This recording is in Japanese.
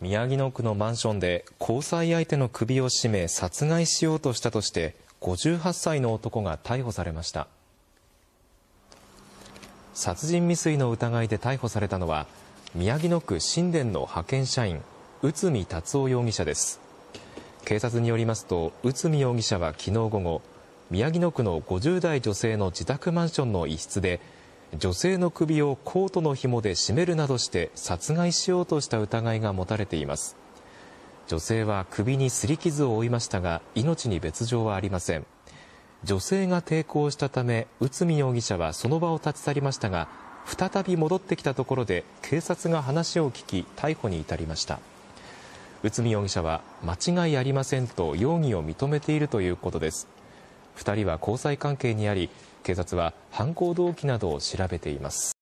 宮城野区のマンションで交際相手の首を絞め殺害しようとしたとして58歳の男が逮捕されました殺人未遂の疑いで逮捕されたのは宮城野区新田の派遣社員内海達夫容疑者です警察によりますと内海容疑者は昨日午後宮城野区の50代女性の自宅マンションの一室で女性の首をコートの紐で絞めるなどして殺害しようとした疑いが持たれています女性は首に擦り傷を負いましたが命に別状はありません女性が抵抗したため内海容疑者はその場を立ち去りましたが再び戻ってきたところで警察が話を聞き逮捕に至りました内海容疑者は間違いありませんと容疑を認めているということです2人は交際関係にあり警察は犯行動機などを調べています。